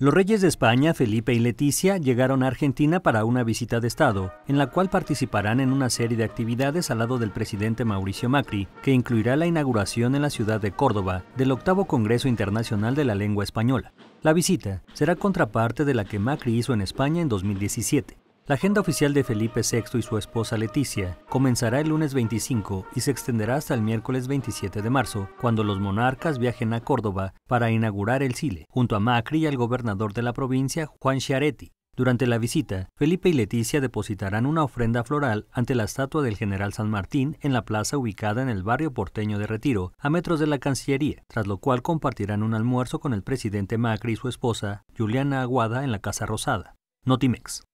Los reyes de España, Felipe y Leticia, llegaron a Argentina para una visita de Estado, en la cual participarán en una serie de actividades al lado del presidente Mauricio Macri, que incluirá la inauguración en la ciudad de Córdoba del octavo Congreso Internacional de la Lengua Española. La visita será contraparte de la que Macri hizo en España en 2017. La agenda oficial de Felipe VI y su esposa Leticia comenzará el lunes 25 y se extenderá hasta el miércoles 27 de marzo, cuando los monarcas viajen a Córdoba para inaugurar el Cile, junto a Macri y al gobernador de la provincia, Juan Chiaretti. Durante la visita, Felipe y Leticia depositarán una ofrenda floral ante la estatua del general San Martín en la plaza ubicada en el barrio porteño de Retiro, a metros de la Cancillería, tras lo cual compartirán un almuerzo con el presidente Macri y su esposa, Juliana Aguada, en la Casa Rosada. Notimex.